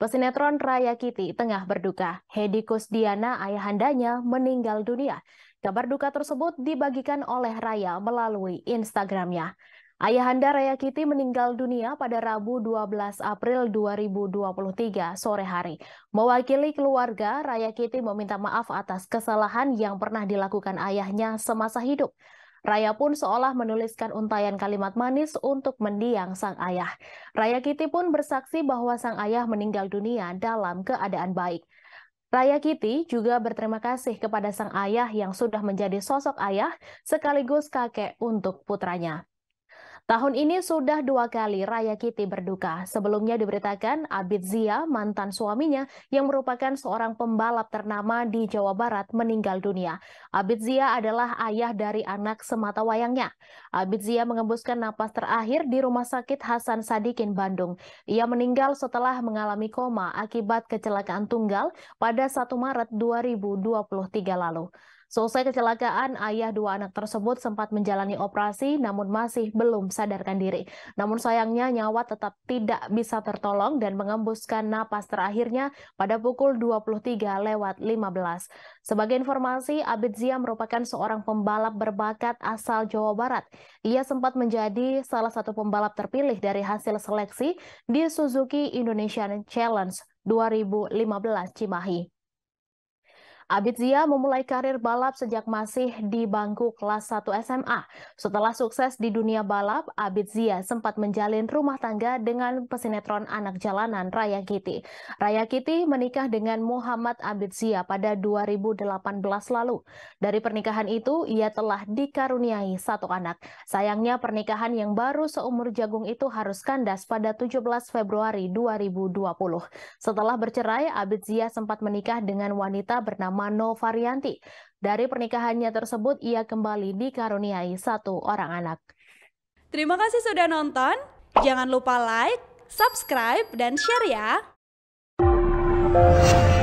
Pesinetron Raya Kiti tengah berduka. Hedi Kusdiana, ayahandanya, meninggal dunia. Kabar duka tersebut dibagikan oleh Raya melalui Instagramnya. Ayahanda Raya Kiti meninggal dunia pada Rabu 12 April 2023 sore hari. Mewakili keluarga, Raya Kiti meminta maaf atas kesalahan yang pernah dilakukan ayahnya semasa hidup. Raya pun seolah menuliskan untayan kalimat manis untuk mendiang sang ayah. Raya Kiti pun bersaksi bahwa sang ayah meninggal dunia dalam keadaan baik. Raya Kiti juga berterima kasih kepada sang ayah yang sudah menjadi sosok ayah sekaligus kakek untuk putranya. Tahun ini sudah dua kali Raya Kiti berduka. Sebelumnya diberitakan Abid Zia, mantan suaminya yang merupakan seorang pembalap ternama di Jawa Barat meninggal dunia. Abid Zia adalah ayah dari anak semata wayangnya. Abid Zia mengembuskan napas terakhir di Rumah Sakit Hasan Sadikin, Bandung. Ia meninggal setelah mengalami koma akibat kecelakaan tunggal pada 1 Maret 2023 lalu. Selesai kecelakaan, ayah dua anak tersebut sempat menjalani operasi namun masih belum sadarkan diri. Namun sayangnya nyawa tetap tidak bisa tertolong dan mengembuskan napas terakhirnya pada pukul 23 lewat 15. Sebagai informasi, Abid Zia merupakan seorang pembalap berbakat asal Jawa Barat. Ia sempat menjadi salah satu pembalap terpilih dari hasil seleksi di Suzuki Indonesian Challenge 2015 Cimahi. Abid Zia memulai karir balap sejak masih di bangku kelas 1 SMA. Setelah sukses di dunia balap, Abid Zia sempat menjalin rumah tangga dengan pesinetron anak jalanan Raya Kiti. Raya Kiti menikah dengan Muhammad Abid Zia pada 2018 lalu. Dari pernikahan itu, ia telah dikaruniai satu anak. Sayangnya pernikahan yang baru seumur jagung itu harus kandas pada 17 Februari 2020. Setelah bercerai, Abid Zia sempat menikah dengan wanita bernama Mano Varianti. Dari pernikahannya tersebut, ia kembali dikaruniai satu orang anak. Terima kasih sudah nonton. Jangan lupa like, subscribe, dan share ya.